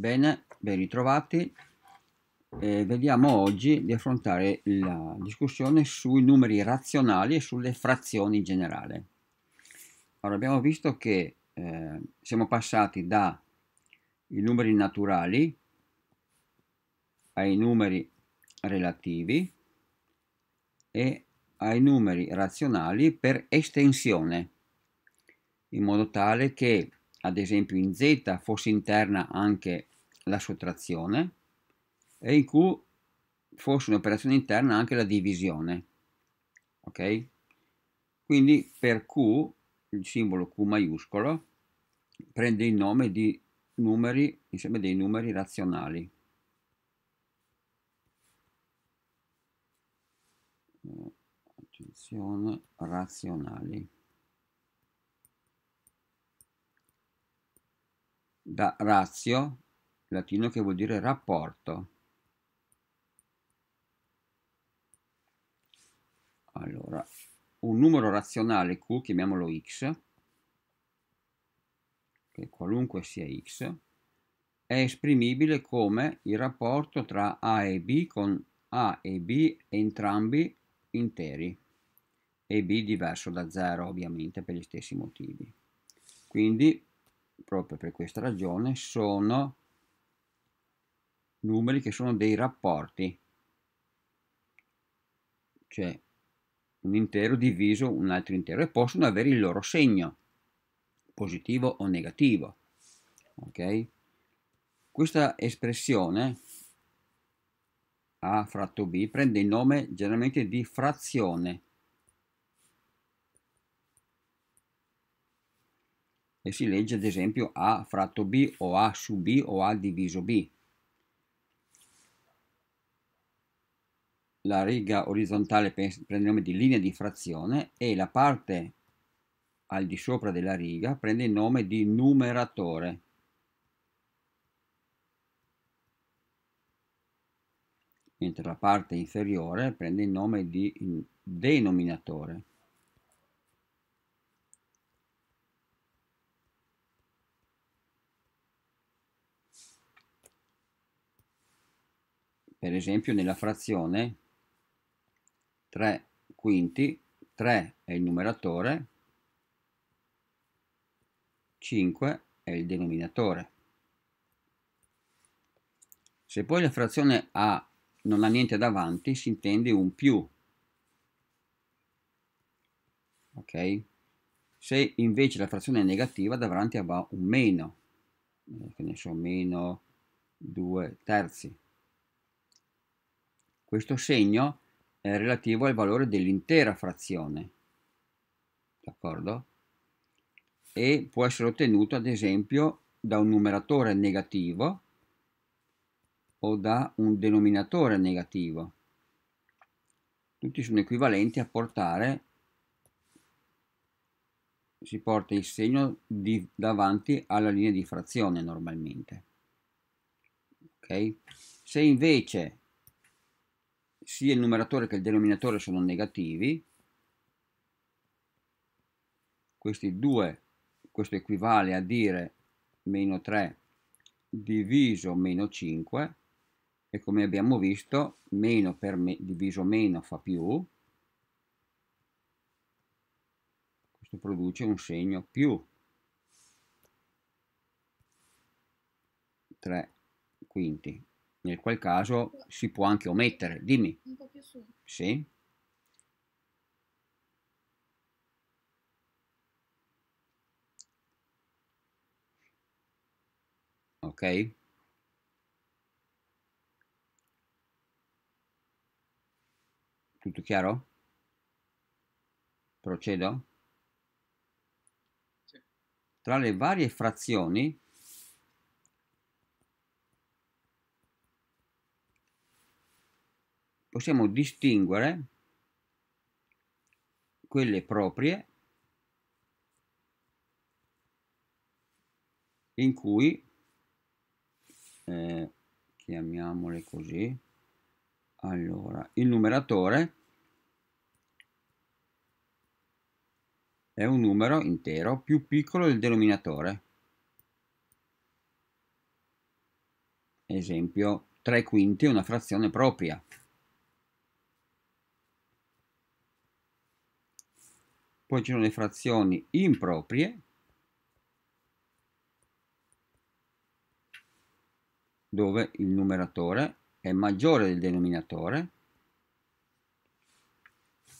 Bene, ben ritrovati. Eh, vediamo oggi di affrontare la discussione sui numeri razionali e sulle frazioni in generale. Allora, abbiamo visto che eh, siamo passati dai numeri naturali ai numeri relativi e ai numeri razionali per estensione, in modo tale che ad esempio in z fosse interna anche la sottrazione e in q fosse un'operazione interna anche la divisione. Ok? Quindi per q il simbolo q maiuscolo prende il nome di numeri, insieme dei numeri razionali. Eh, attenzione, razionali. da ratio, latino che vuol dire rapporto. Allora, un numero razionale Q, chiamiamolo X, che qualunque sia X, è esprimibile come il rapporto tra A e B con A e B entrambi interi e B diverso da 0 ovviamente per gli stessi motivi. Quindi proprio per questa ragione, sono numeri che sono dei rapporti, cioè un intero diviso un altro intero e possono avere il loro segno, positivo o negativo. Ok? Questa espressione a fratto b prende il nome generalmente di frazione e si legge ad esempio A fratto B o A su B o A diviso B. La riga orizzontale prende il nome di linea di frazione e la parte al di sopra della riga prende il nome di numeratore. Mentre la parte inferiore prende il nome di denominatore. per esempio nella frazione 3 quinti, 3 è il numeratore, 5 è il denominatore. Se poi la frazione A non ha niente davanti, si intende un più. Ok? Se invece la frazione è negativa, davanti avrà un meno, eh, che ne so, meno 2 terzi. Questo segno è relativo al valore dell'intera frazione, d'accordo? E può essere ottenuto ad esempio da un numeratore negativo o da un denominatore negativo. Tutti sono equivalenti a portare si porta il segno di, davanti alla linea di frazione normalmente. Okay? Se invece sia il numeratore che il denominatore sono negativi, questi due, questo equivale a dire meno 3 diviso meno 5 e come abbiamo visto meno per me, diviso meno fa più, questo produce un segno più 3 quinti nel qual caso si può anche omettere. Dimmi. Un po' più su. Sì. Ok. Tutto chiaro? Procedo? Sì. Tra le varie frazioni possiamo distinguere quelle proprie in cui eh, chiamiamole così allora il numeratore è un numero intero più piccolo del denominatore esempio 3 quinti è una frazione propria poi ci sono le frazioni improprie, dove il numeratore è maggiore del denominatore,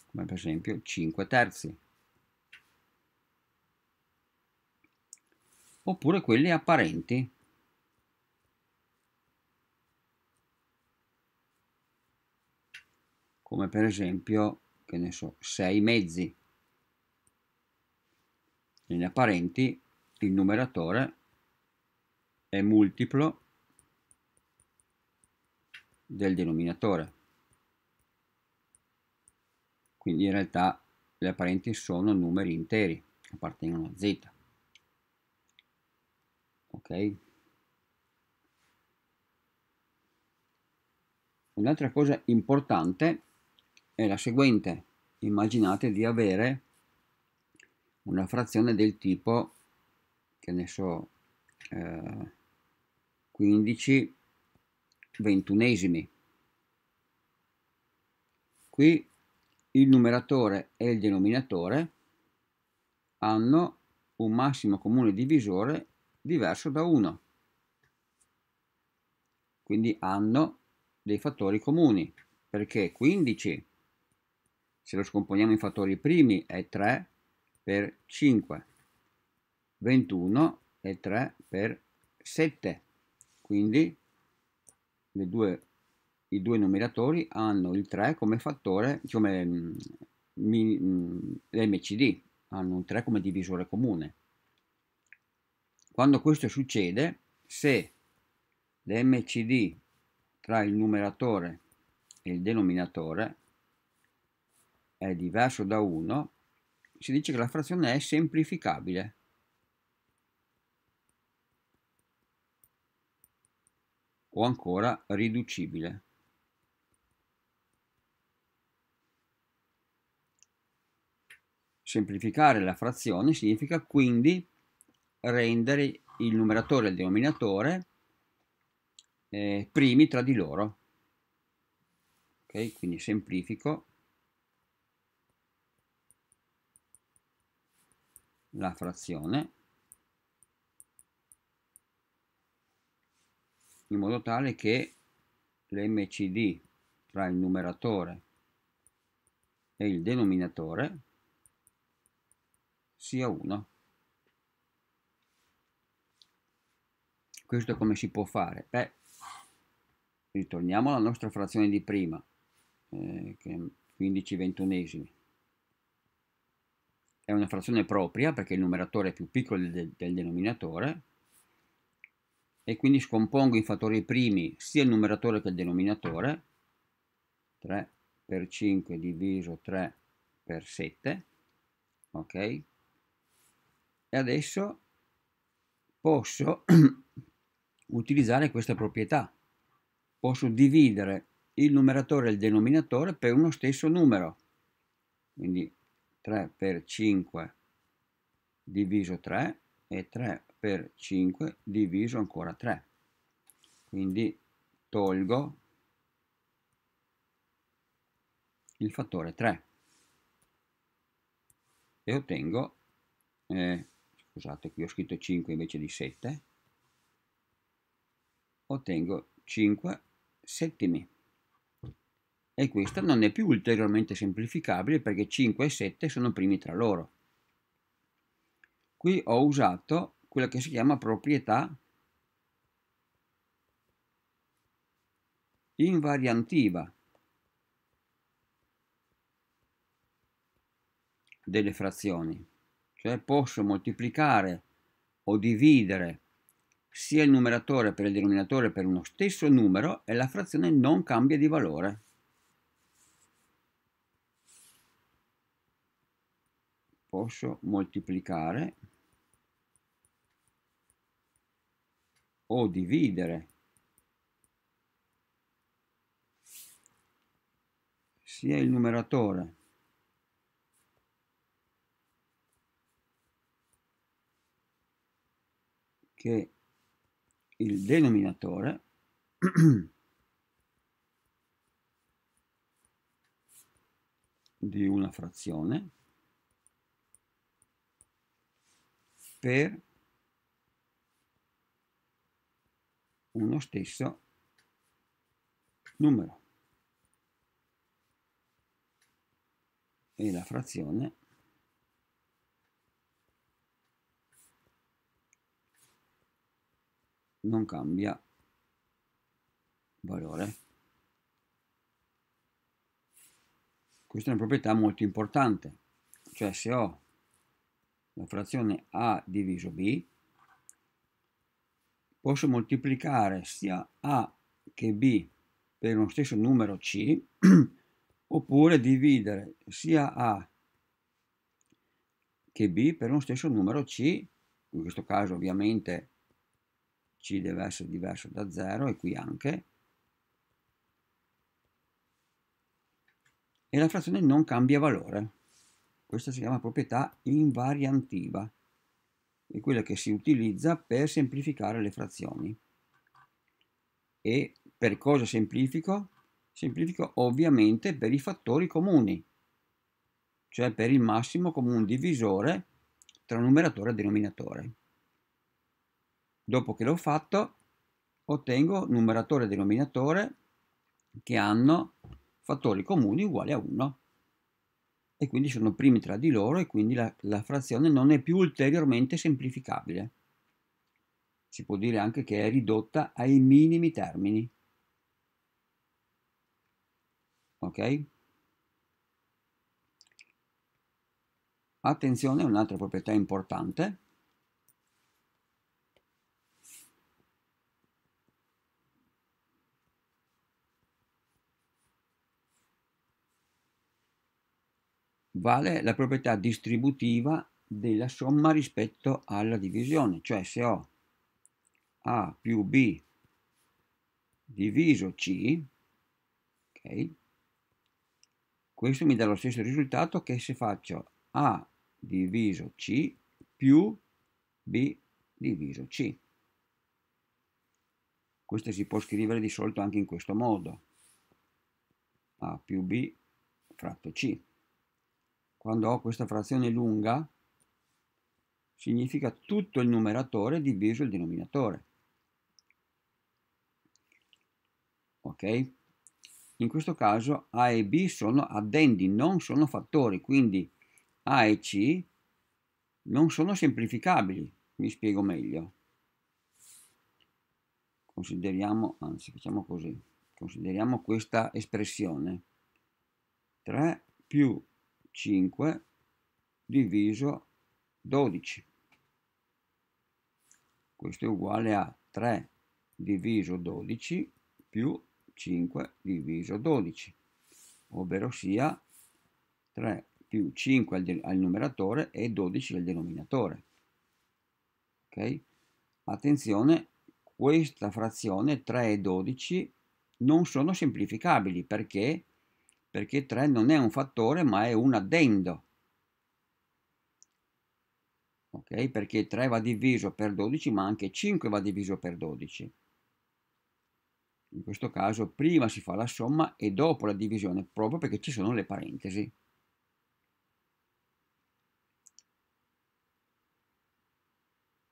come per esempio 5 terzi. Oppure quelle apparenti, come per esempio, che ne so, 6 mezzi linea parenti, il numeratore è multiplo del denominatore. Quindi in realtà le parenti sono numeri interi, appartengono a z. Ok? Un'altra cosa importante è la seguente. Immaginate di avere una frazione del tipo, che ne so, eh, 15 ventunesimi. Qui il numeratore e il denominatore hanno un massimo comune divisore diverso da 1. Quindi hanno dei fattori comuni, perché 15, se lo scomponiamo in fattori primi, è 3, per 5, 21 e 3 per 7. Quindi due, i due numeratori hanno il 3 come fattore, come l'MCD, mm, mm, hanno un 3 come divisore comune. Quando questo succede, se l'MCD tra il numeratore e il denominatore è diverso da 1, si dice che la frazione è semplificabile. O ancora riducibile. Semplificare la frazione significa quindi rendere il numeratore e il denominatore eh, primi tra di loro. Okay? Quindi semplifico la frazione in modo tale che l'MCD tra il numeratore e il denominatore sia 1. Questo come si può fare? Beh, ritorniamo alla nostra frazione di prima, eh, che è 15 ventunesimi è una frazione propria perché il numeratore è più piccolo del, del denominatore e quindi scompongo in fattori primi sia il numeratore che il denominatore 3 per 5 diviso 3 per 7 ok e adesso posso utilizzare questa proprietà posso dividere il numeratore e il denominatore per uno stesso numero quindi 3 per 5 diviso 3 e 3 per 5 diviso ancora 3. Quindi tolgo il fattore 3 e ottengo, eh, scusate qui ho scritto 5 invece di 7, ottengo 5 settimi e questa non è più ulteriormente semplificabile perché 5 e 7 sono primi tra loro. Qui ho usato quella che si chiama proprietà invariantiva delle frazioni, cioè posso moltiplicare o dividere sia il numeratore per il denominatore per uno stesso numero e la frazione non cambia di valore. posso moltiplicare o dividere sia il numeratore che il denominatore di una frazione per uno stesso numero e la frazione non cambia valore questa è una proprietà molto importante cioè se ho la frazione A diviso B, posso moltiplicare sia A che B per lo stesso numero C, oppure dividere sia A che B per lo stesso numero C, in questo caso ovviamente C deve essere diverso da 0 e qui anche, e la frazione non cambia valore. Questa si chiama proprietà invariantiva, è quella che si utilizza per semplificare le frazioni. E per cosa semplifico? Semplifico ovviamente per i fattori comuni, cioè per il massimo comune divisore tra numeratore e denominatore. Dopo che l'ho fatto, ottengo numeratore e denominatore che hanno fattori comuni uguali a 1 e quindi sono primi tra di loro e quindi la, la frazione non è più ulteriormente semplificabile. Si può dire anche che è ridotta ai minimi termini. Ok? Attenzione un'altra proprietà importante vale la proprietà distributiva della somma rispetto alla divisione, cioè se ho A più B diviso C, okay, questo mi dà lo stesso risultato che se faccio A diviso C più B diviso C. Questo si può scrivere di solito anche in questo modo, A più B fratto C quando ho questa frazione lunga, significa tutto il numeratore diviso il denominatore. Ok? In questo caso A e B sono addendi, non sono fattori, quindi A e C non sono semplificabili, mi spiego meglio. Consideriamo, anzi facciamo così, consideriamo questa espressione. 3 più 5 diviso 12. Questo è uguale a 3 diviso 12 più 5 diviso 12, ovvero sia 3 più 5 al, al numeratore e 12 al denominatore. Ok? Attenzione, questa frazione 3 e 12 non sono semplificabili perché perché 3 non è un fattore ma è un addendo. Ok? Perché 3 va diviso per 12 ma anche 5 va diviso per 12. In questo caso prima si fa la somma e dopo la divisione proprio perché ci sono le parentesi.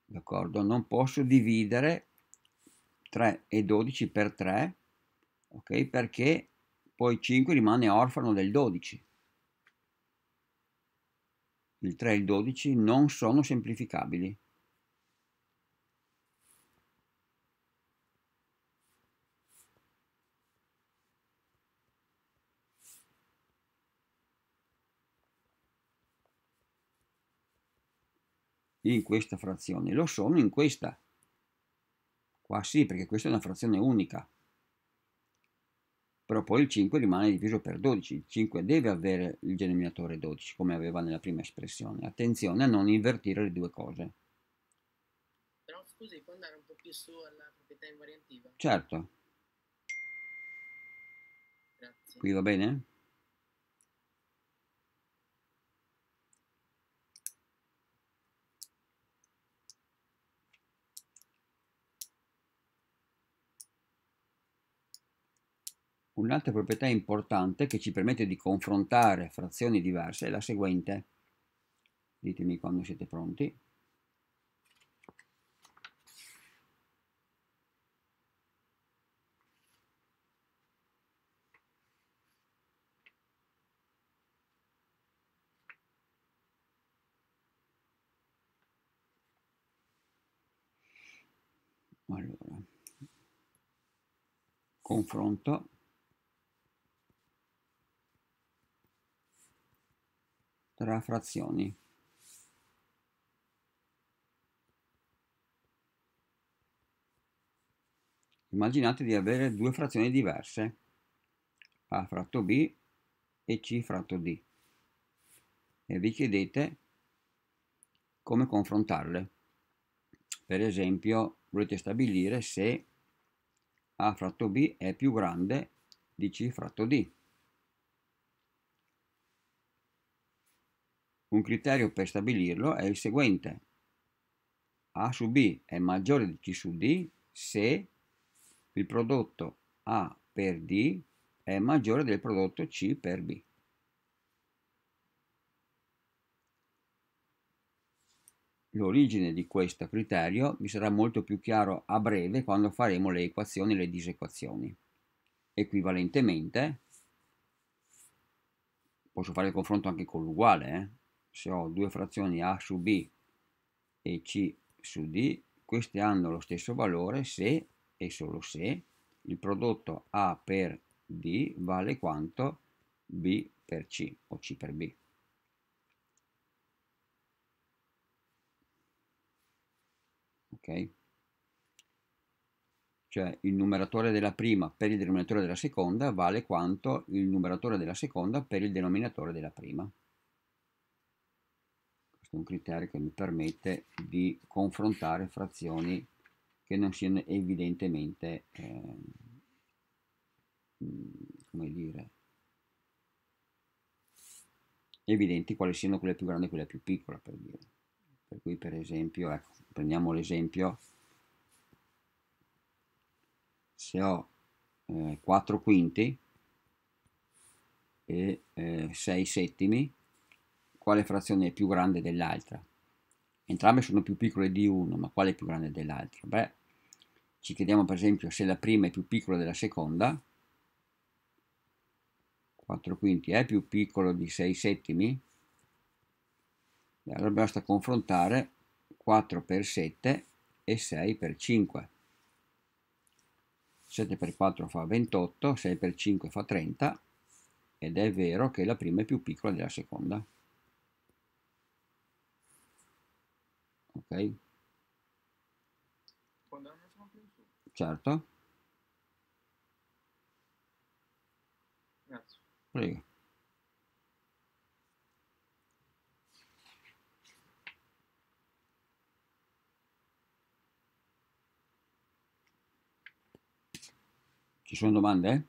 D'accordo? Non posso dividere 3 e 12 per 3, ok? Perché poi 5 rimane orfano del 12. Il 3 e il 12 non sono semplificabili. in questa frazione, lo sono in questa. Qua sì, perché questa è una frazione unica però poi il 5 rimane diviso per 12, il 5 deve avere il denominatore 12 come aveva nella prima espressione, attenzione a non invertire le due cose. Però scusi, puoi andare un po' più su alla proprietà invariantiva? Certo. Grazie. Qui va bene? Un'altra proprietà importante che ci permette di confrontare frazioni diverse è la seguente. Ditemi quando siete pronti. Allora, confronto tra frazioni. Immaginate di avere due frazioni diverse, A fratto B e C fratto D, e vi chiedete come confrontarle. Per esempio, volete stabilire se A fratto B è più grande di C fratto D. Un criterio per stabilirlo è il seguente. A su B è maggiore di C su D se il prodotto A per D è maggiore del prodotto C per B. L'origine di questo criterio mi sarà molto più chiaro a breve quando faremo le equazioni e le disequazioni. Equivalentemente, posso fare il confronto anche con l'uguale, eh? se ho due frazioni A su B e C su D, queste hanno lo stesso valore se e solo se il prodotto A per D vale quanto B per C o C per B. Ok? Cioè il numeratore della prima per il denominatore della seconda vale quanto il numeratore della seconda per il denominatore della prima un criterio che mi permette di confrontare frazioni che non siano evidentemente eh, come dire evidenti quali siano quelle più grandi e quelle più piccole per dire per cui per esempio ecco, prendiamo l'esempio se ho eh, 4 quinti e eh, 6 settimi quale frazione è più grande dell'altra? Entrambe sono più piccole di 1, ma quale è più grande dell'altra? Beh, ci chiediamo per esempio se la prima è più piccola della seconda, 4 quinti è più piccolo di 6 settimi, allora basta confrontare 4 per 7 e 6 per 5. 7 per 4 fa 28, 6 per 5 fa 30 ed è vero che la prima è più piccola della seconda. ok? Quando non sono più su. Certo. Grazie. Prego. Ci sono domande?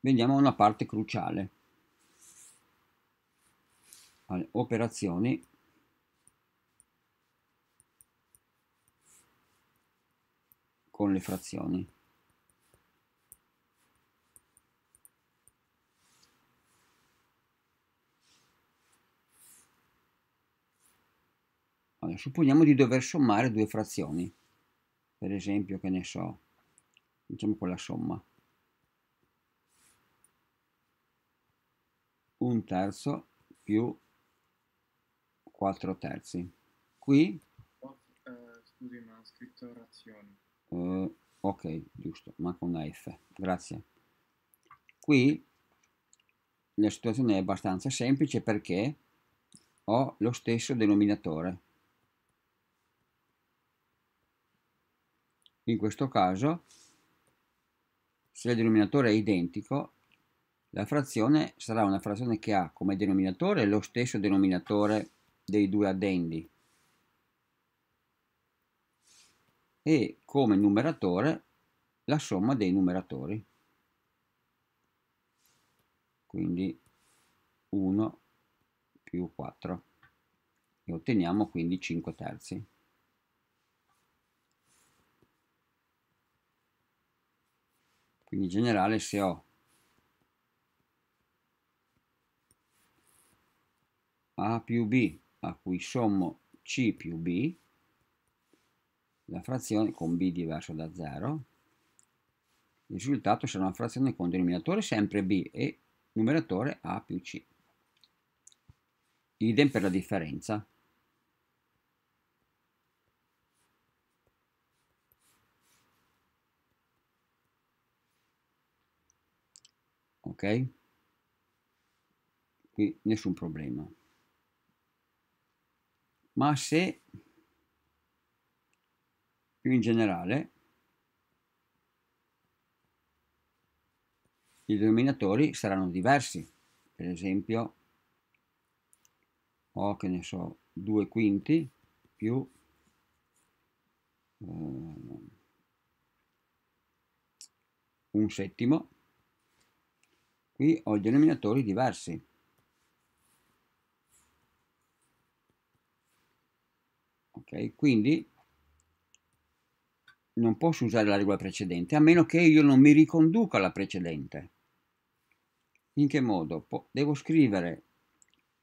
Vediamo una parte cruciale operazioni con le frazioni. Allora, supponiamo di dover sommare due frazioni, per esempio, che ne so, diciamo con la somma. un terzo più 4 terzi. Qui? Eh, scusi, ma ho scritto razioni. Eh, ok, giusto, manca una F, grazie. Qui la situazione è abbastanza semplice perché ho lo stesso denominatore. In questo caso, se il denominatore è identico, la frazione sarà una frazione che ha come denominatore lo stesso denominatore dei due addendi e come numeratore la somma dei numeratori quindi 1 più 4 e otteniamo quindi 5 terzi quindi in generale se ho a più b a cui sommo c più b, la frazione con b diverso da 0, il risultato sarà una frazione con denominatore sempre b e numeratore a più c. Idem per la differenza. ok? Qui nessun problema ma se più in generale i denominatori saranno diversi per esempio ho che ne so 2 quinti più eh, un settimo qui ho denominatori diversi Okay, quindi non posso usare la regola precedente, a meno che io non mi riconduca alla precedente. In che modo? Devo scrivere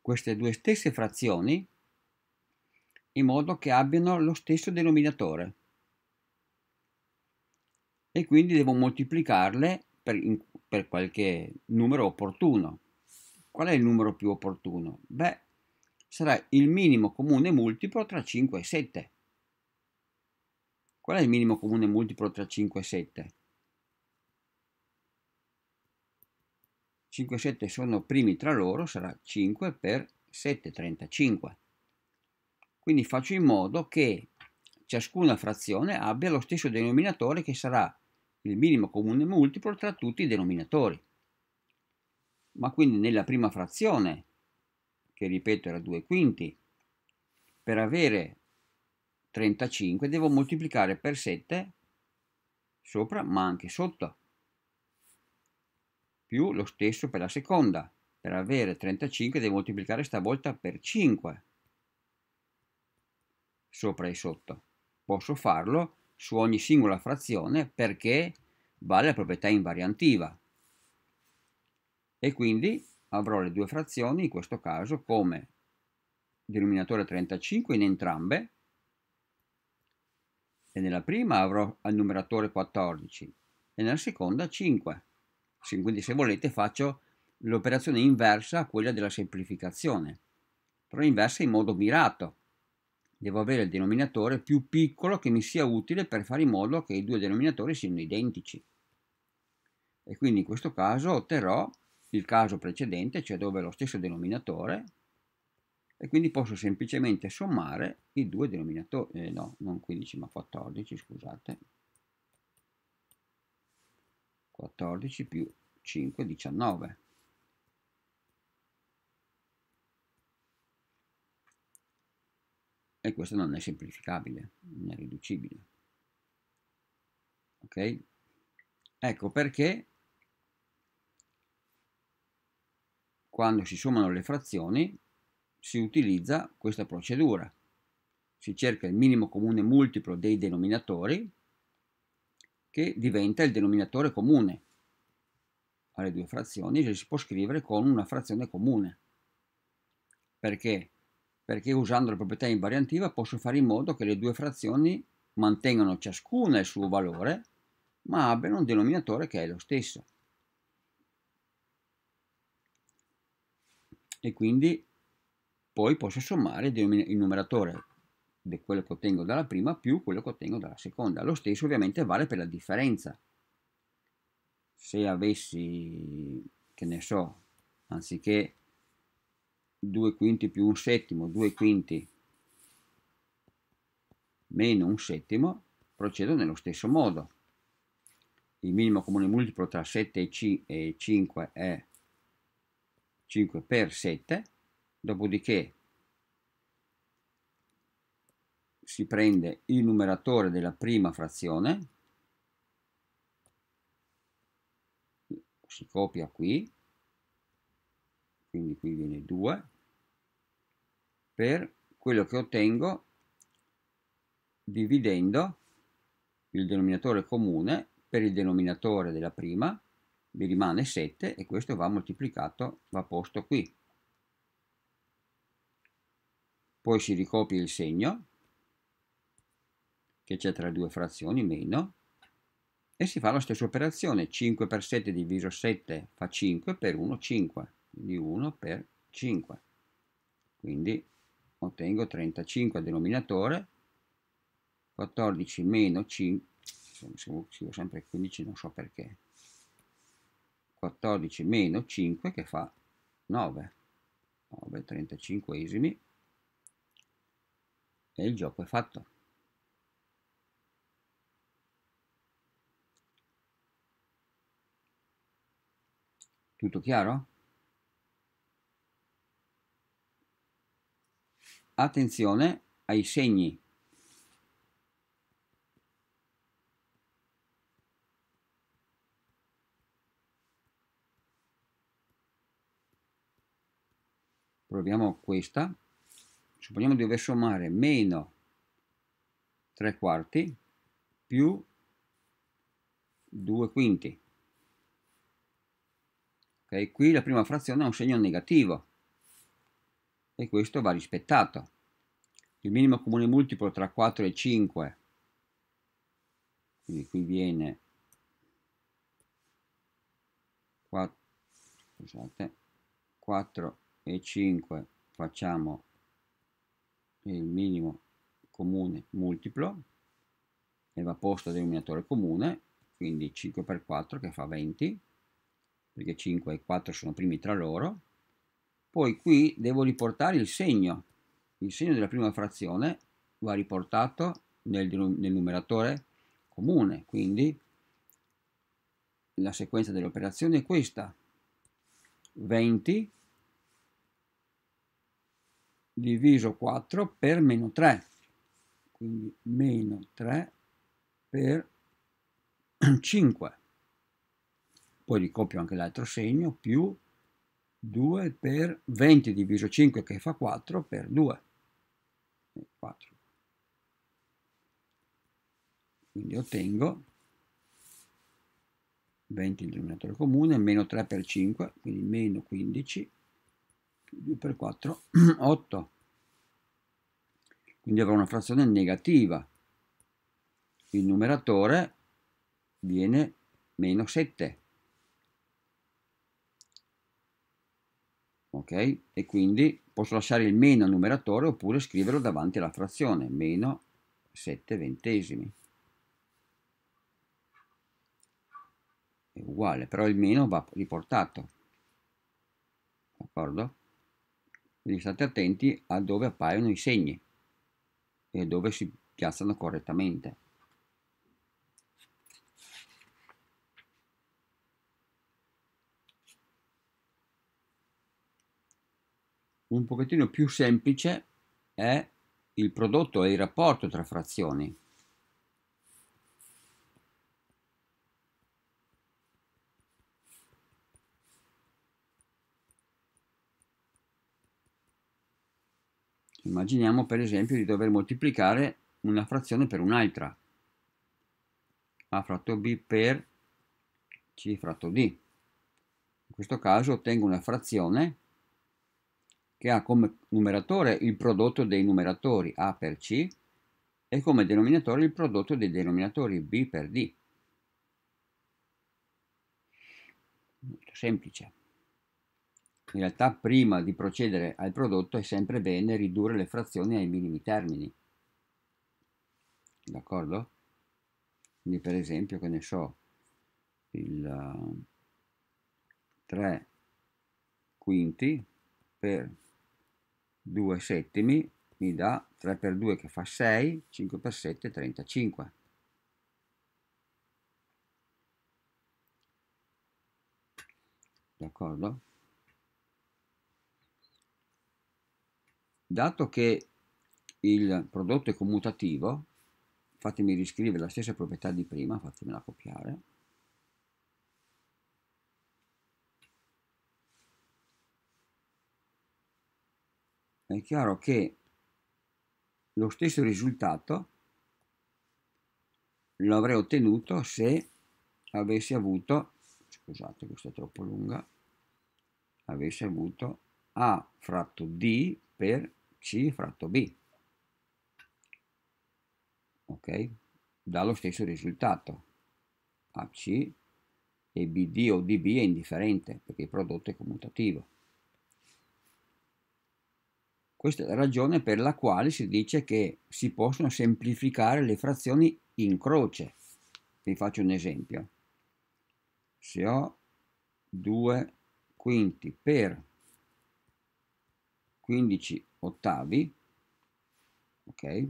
queste due stesse frazioni in modo che abbiano lo stesso denominatore. E quindi devo moltiplicarle per, per qualche numero opportuno. Qual è il numero più opportuno? Beh, sarà il minimo comune multiplo tra 5 e 7. Qual è il minimo comune multiplo tra 5 e 7? 5 e 7 sono primi tra loro, sarà 5 per 7, 35. Quindi faccio in modo che ciascuna frazione abbia lo stesso denominatore che sarà il minimo comune multiplo tra tutti i denominatori. Ma quindi nella prima frazione che ripeto era 2 quinti, per avere 35 devo moltiplicare per 7 sopra ma anche sotto, più lo stesso per la seconda. Per avere 35 devo moltiplicare stavolta per 5 sopra e sotto. Posso farlo su ogni singola frazione perché vale la proprietà invariantiva. E quindi avrò le due frazioni, in questo caso come denominatore 35 in entrambe, e nella prima avrò al numeratore 14 e nella seconda 5. Quindi se volete faccio l'operazione inversa a quella della semplificazione, però inversa in modo mirato. Devo avere il denominatore più piccolo che mi sia utile per fare in modo che i due denominatori siano identici. E quindi in questo caso otterrò il caso precedente, cioè dove lo stesso denominatore, e quindi posso semplicemente sommare i due denominatori, eh, no, non 15 ma 14, scusate, 14 più 5, 19. E questo non è semplificabile, non è riducibile. Ok? Ecco perché Quando si sommano le frazioni si utilizza questa procedura. Si cerca il minimo comune multiplo dei denominatori che diventa il denominatore comune. Alle due frazioni le si può scrivere con una frazione comune. Perché? Perché usando la proprietà invariantiva posso fare in modo che le due frazioni mantengano ciascuna il suo valore ma abbiano un denominatore che è lo stesso. e quindi poi posso sommare il numeratore di quello che ottengo dalla prima più quello che ottengo dalla seconda. Lo stesso ovviamente vale per la differenza. Se avessi, che ne so, anziché 2 quinti più un settimo, 2 quinti meno un settimo, procedo nello stesso modo. Il minimo comune multiplo tra 7 e 5 è 5 per 7 dopodiché si prende il numeratore della prima frazione si copia qui quindi qui viene 2 per quello che ottengo dividendo il denominatore comune per il denominatore della prima mi rimane 7 e questo va moltiplicato, va posto qui. Poi si ricopia il segno che c'è tra due frazioni, meno, e si fa la stessa operazione, 5 per 7 diviso 7 fa 5 per 1, 5, quindi 1 per 5. Quindi ottengo 35 al denominatore, 14 meno 5, scrivo sempre 15, non so perché, 14 meno 5 che fa 9, 9 35esimi e il gioco è fatto. Tutto chiaro? Attenzione ai segni abbiamo questa, supponiamo di dover sommare meno 3 quarti più 2 quinti. ok qui la prima frazione ha un segno negativo e questo va rispettato. Il minimo comune multiplo tra 4 e 5, quindi qui viene 4, scusate, 4 e 5 facciamo il minimo comune multiplo e va posto denominatore comune quindi 5 per 4 che fa 20 perché 5 e 4 sono primi tra loro poi qui devo riportare il segno il segno della prima frazione va riportato nel, nel numeratore comune quindi la sequenza dell'operazione è questa 20 diviso 4 per meno 3, quindi meno 3 per 5. Poi ricopio anche l'altro segno, più 2 per 20 diviso 5 che fa 4 per 2. 4. Eh, quindi ottengo 20 il denominatore comune, meno 3 per 5, quindi meno 15 2 per 4, 8. Quindi avrò una frazione negativa. Il numeratore viene meno 7. ok? E quindi posso lasciare il meno al numeratore oppure scriverlo davanti alla frazione, meno 7 ventesimi. È uguale, però il meno va riportato, d'accordo? quindi state attenti a dove appaiono i segni e dove si piazzano correttamente un pochettino più semplice è il prodotto e il rapporto tra frazioni Immaginiamo per esempio di dover moltiplicare una frazione per un'altra. A fratto B per C fratto D. In questo caso ottengo una frazione che ha come numeratore il prodotto dei numeratori A per C e come denominatore il prodotto dei denominatori B per D. Molto semplice. In realtà prima di procedere al prodotto è sempre bene ridurre le frazioni ai minimi termini. D'accordo? Quindi per esempio, che ne so, il 3 eh, quinti per 2 settimi mi dà 3 per 2 che fa 6, 5 per 7 35. D'accordo? dato che il prodotto è commutativo, fatemi riscrivere la stessa proprietà di prima, fatemela copiare, è chiaro che lo stesso risultato l'avrei ottenuto se avessi avuto, scusate questa è troppo lunga, avessi avuto A fratto D per c fratto B. Ok? Dà lo stesso risultato. AC e BD o DB è indifferente perché il prodotto è commutativo. Questa è la ragione per la quale si dice che si possono semplificare le frazioni in croce. Vi faccio un esempio. Se ho 2 quinti per 15 ottavi, ok?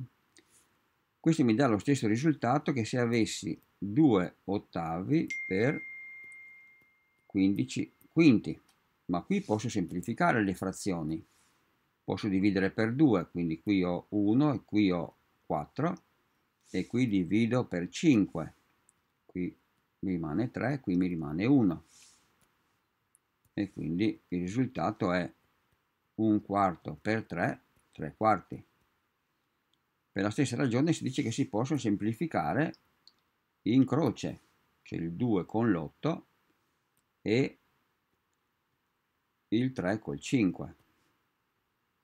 Questo mi dà lo stesso risultato che se avessi 2 ottavi per 15 quinti, ma qui posso semplificare le frazioni, posso dividere per 2, quindi qui ho 1 e qui ho 4 e qui divido per 5, qui mi rimane 3, qui mi rimane 1 e quindi il risultato è un quarto per 3, 3 quarti. Per la stessa ragione si dice che si possono semplificare in croce, cioè il 2 con l'8 e il 3 col 5,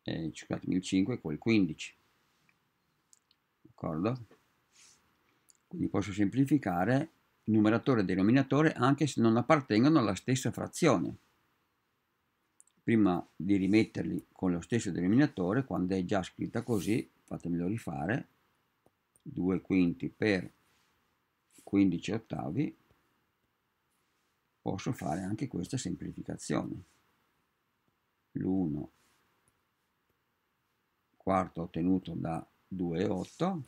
e, eh, scusatemi, il 5 col 15. D'accordo? Quindi posso semplificare numeratore e denominatore anche se non appartengono alla stessa frazione prima di rimetterli con lo stesso denominatore, quando è già scritta così, fatemelo rifare, 2 quinti per 15 ottavi, posso fare anche questa semplificazione. L'1 quarto ottenuto da 2,8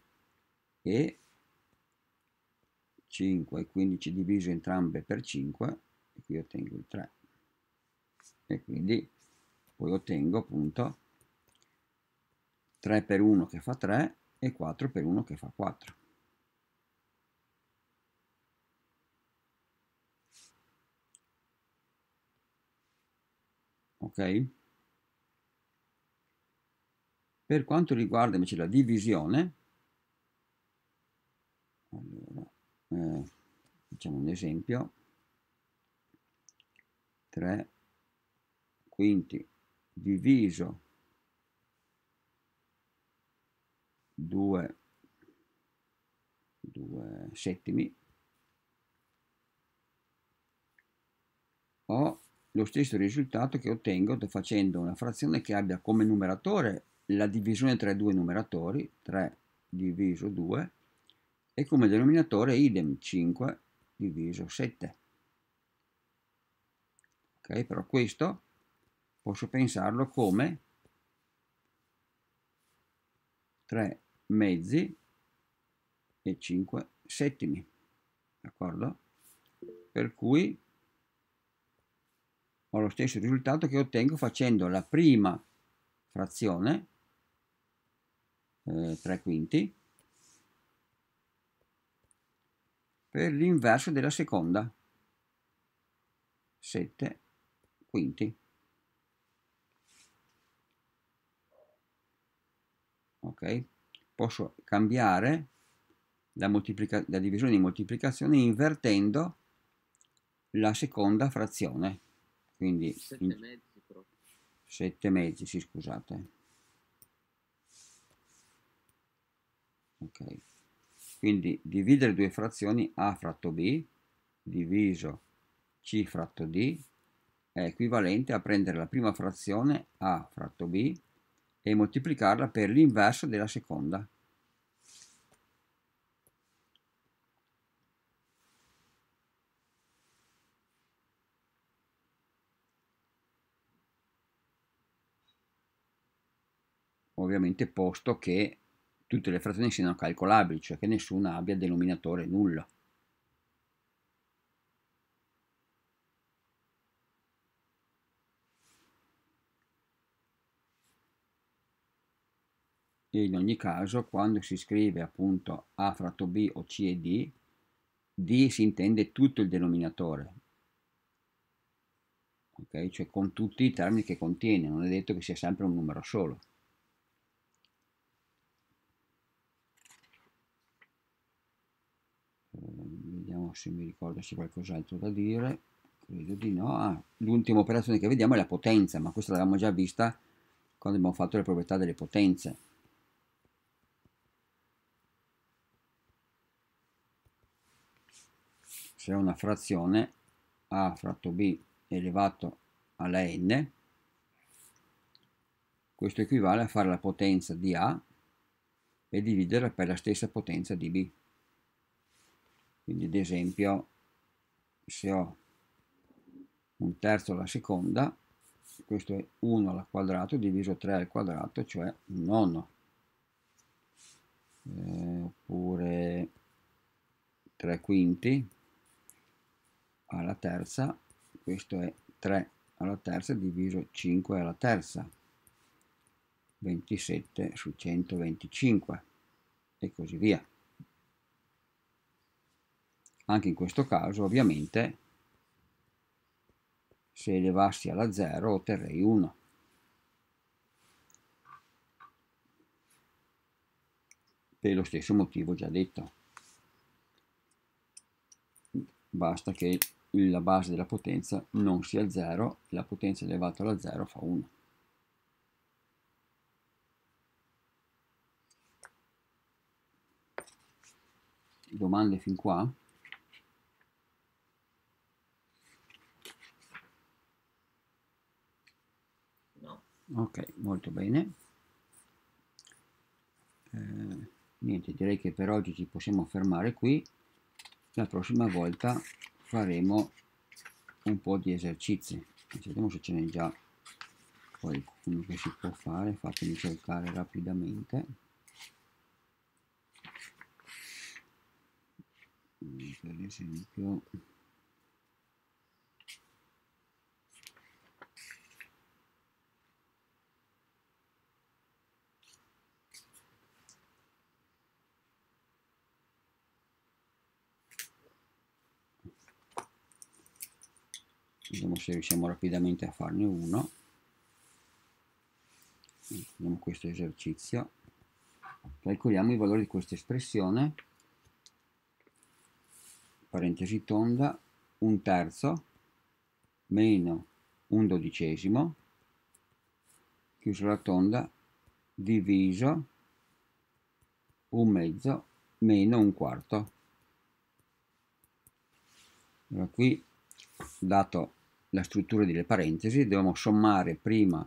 e 5 e 15 diviso entrambe per 5 e qui ottengo il 3 e quindi poi ottengo appunto 3 per 1 che fa 3 e 4 per 1 che fa 4. Ok? Per quanto riguarda invece la divisione, allora, eh, facciamo un esempio, 3 quindi diviso 2 2 settimi ho lo stesso risultato che ottengo facendo una frazione che abbia come numeratore la divisione tra i due numeratori 3 diviso 2 e come denominatore idem 5 diviso 7 ok però questo posso pensarlo come 3 mezzi e 5 settimi, d'accordo? Per cui ho lo stesso risultato che ottengo facendo la prima frazione, eh, 3 quinti, per l'inverso della seconda, 7 quinti. ok? Posso cambiare la, la divisione di moltiplicazione invertendo la seconda frazione, quindi 7 mezzi, 7 mezzi, sì, scusate. Ok, quindi dividere due frazioni A fratto B diviso C fratto D è equivalente a prendere la prima frazione A fratto B e moltiplicarla per l'inverso della seconda. Ovviamente posto che tutte le frazioni siano calcolabili, cioè che nessuna abbia denominatore nullo. in ogni caso quando si scrive appunto A fratto B o C e D, D si intende tutto il denominatore, ok? Cioè con tutti i termini che contiene, non è detto che sia sempre un numero solo. Eh, vediamo se mi ricordo se c'è qualcos'altro da dire. Credo di no. Ah, l'ultima operazione che vediamo è la potenza, ma questa l'avevamo già vista quando abbiamo fatto le proprietà delle potenze. c'è una frazione a fratto b elevato alla n, questo equivale a fare la potenza di a e dividere per la stessa potenza di b. Quindi ad esempio se ho un terzo alla seconda, questo è 1 al quadrato diviso 3 al quadrato, cioè un nono. Eh, oppure 3 quinti alla terza, questo è 3 alla terza diviso 5 alla terza, 27 su 125 e così via. Anche in questo caso ovviamente se elevassi alla 0 otterrei 1. Per lo stesso motivo già detto. Basta che la base della potenza non sia 0, la potenza elevata alla 0 fa 1. Domande fin qua? No. Ok, molto bene. Eh, niente, direi che per oggi ci possiamo fermare qui. La prossima volta faremo un po' di esercizi vediamo se ce n'è già qualcuno che si può fare fatemi cercare rapidamente per esempio vediamo se riusciamo rapidamente a farne uno vediamo questo esercizio calcoliamo i valori di questa espressione parentesi tonda un terzo meno un dodicesimo chiuso la tonda diviso un mezzo meno un quarto allora qui dato la struttura delle parentesi, dobbiamo sommare prima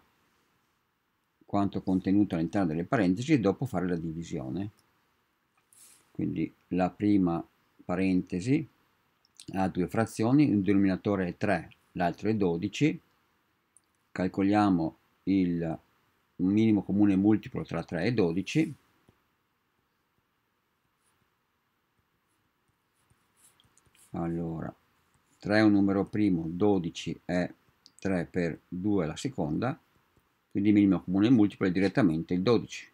quanto contenuto all'interno delle parentesi e dopo fare la divisione. Quindi la prima parentesi ha due frazioni, il denominatore è 3, l'altro è 12, calcoliamo il minimo comune multiplo tra 3 e 12, allora 3 è un numero primo, 12 è 3 per 2 alla seconda, quindi il minimo comune multiplo è direttamente il 12.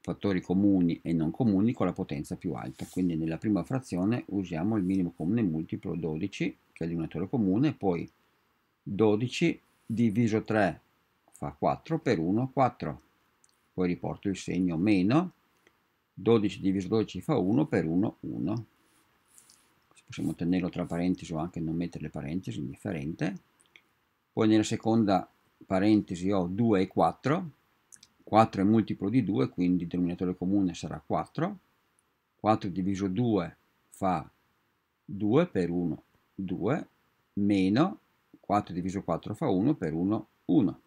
Fattori comuni e non comuni con la potenza più alta, quindi nella prima frazione usiamo il minimo comune multiplo 12, che è il denominatore comune, poi 12 diviso 3 fa 4 per 1, 4. Poi riporto il segno meno, 12 diviso 12 fa 1 per 1, 1 possiamo tenerlo tra parentesi o anche non mettere le parentesi, indifferente. Poi nella seconda parentesi ho 2 e 4, 4 è multiplo di 2, quindi il denominatore comune sarà 4, 4 diviso 2 fa 2 per 1, 2, meno 4 diviso 4 fa 1 per 1, 1.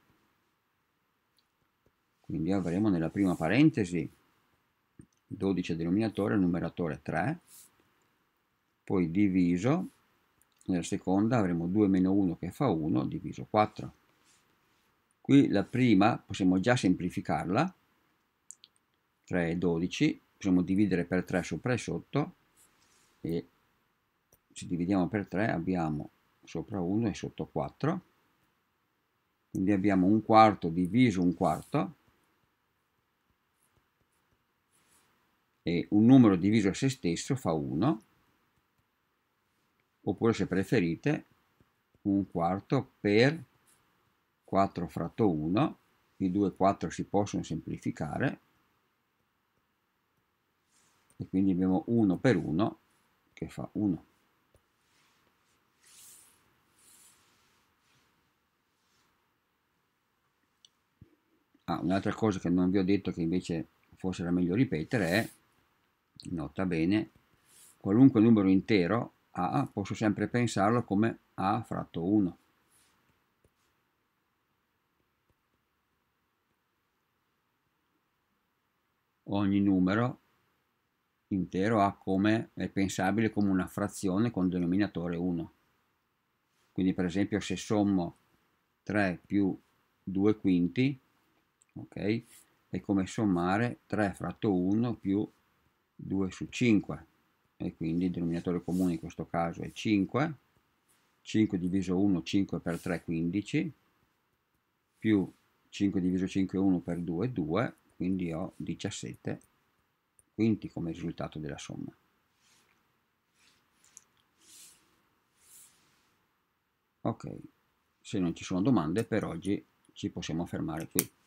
Quindi avremo nella prima parentesi 12 denominatore, al numeratore 3, poi diviso, nella seconda avremo 2 meno 1 che fa 1 diviso 4. Qui la prima possiamo già semplificarla, 3 e 12, possiamo dividere per 3 sopra e sotto, e se dividiamo per 3 abbiamo sopra 1 e sotto 4, quindi abbiamo un quarto diviso un quarto, e un numero diviso a se stesso fa 1, oppure se preferite un quarto per 4 fratto 1, i due 4 si possono semplificare e quindi abbiamo 1 per 1 che fa 1. Ah, un'altra cosa che non vi ho detto che invece forse era meglio ripetere è, nota bene, qualunque numero intero a posso sempre pensarlo come a fratto 1. Ogni numero intero ha come, è pensabile come una frazione con denominatore 1. Quindi per esempio se sommo 3 più 2 quinti, ok, è come sommare 3 fratto 1 più 2 su 5 e quindi il denominatore comune in questo caso è 5, 5 diviso 1, 5 per 3, 15, più 5 diviso 5, 1 per 2, 2, quindi ho 17 quinti come risultato della somma. Ok, se non ci sono domande per oggi ci possiamo fermare qui.